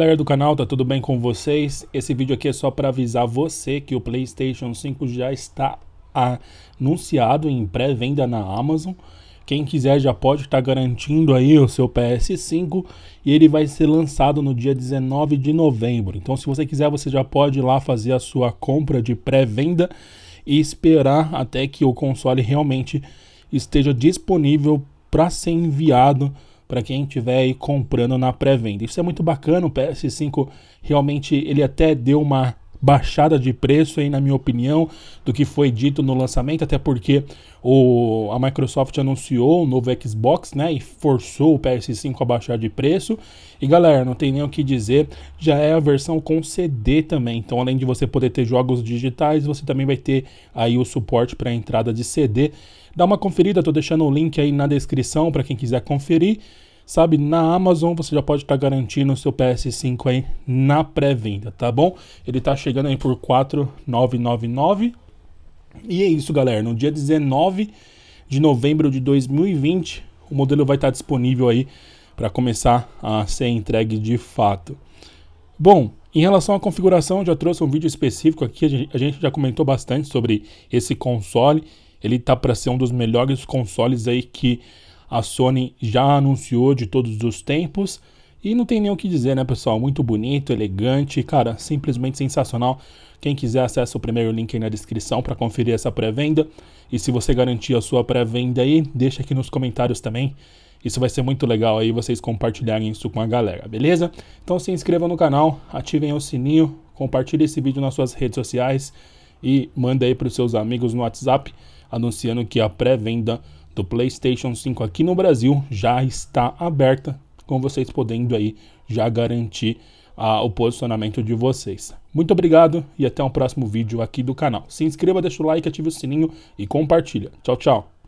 Galera do canal, tá tudo bem com vocês? Esse vídeo aqui é só para avisar você que o PlayStation 5 já está anunciado em pré-venda na Amazon. Quem quiser já pode estar tá garantindo aí o seu PS5 e ele vai ser lançado no dia 19 de novembro. Então, se você quiser, você já pode ir lá fazer a sua compra de pré-venda e esperar até que o console realmente esteja disponível para ser enviado para quem estiver aí comprando na pré-venda. Isso é muito bacana, o PS5 realmente ele até deu uma baixada de preço, aí, na minha opinião, do que foi dito no lançamento, até porque o, a Microsoft anunciou o novo Xbox, né? E forçou o PS5 a baixar de preço. E galera, não tem nem o que dizer, já é a versão com CD também. Então, além de você poder ter jogos digitais, você também vai ter aí o suporte para entrada de CD. Dá uma conferida, tô deixando o link aí na descrição para quem quiser conferir. Sabe, na Amazon você já pode estar tá garantindo o seu PS5 aí na pré-venda, tá bom? Ele está chegando aí por 4,999. E é isso, galera. No dia 19 de novembro de 2020, o modelo vai estar tá disponível aí para começar a ser entregue de fato. Bom, em relação à configuração, já trouxe um vídeo específico aqui, a gente já comentou bastante sobre esse console. Ele tá para ser um dos melhores consoles aí que a Sony já anunciou de todos os tempos. E não tem nem o que dizer, né, pessoal? Muito bonito, elegante, cara, simplesmente sensacional. Quem quiser acessa o primeiro link aí na descrição para conferir essa pré-venda. E se você garantir a sua pré-venda aí, deixa aqui nos comentários também. Isso vai ser muito legal aí vocês compartilharem isso com a galera, beleza? Então se inscrevam no canal, ativem o sininho, compartilhe esse vídeo nas suas redes sociais e manda aí para os seus amigos no WhatsApp anunciando que a pré-venda do PlayStation 5 aqui no Brasil já está aberta, com vocês podendo aí já garantir ah, o posicionamento de vocês. Muito obrigado e até o um próximo vídeo aqui do canal. Se inscreva, deixa o like, ative o sininho e compartilha. Tchau, tchau.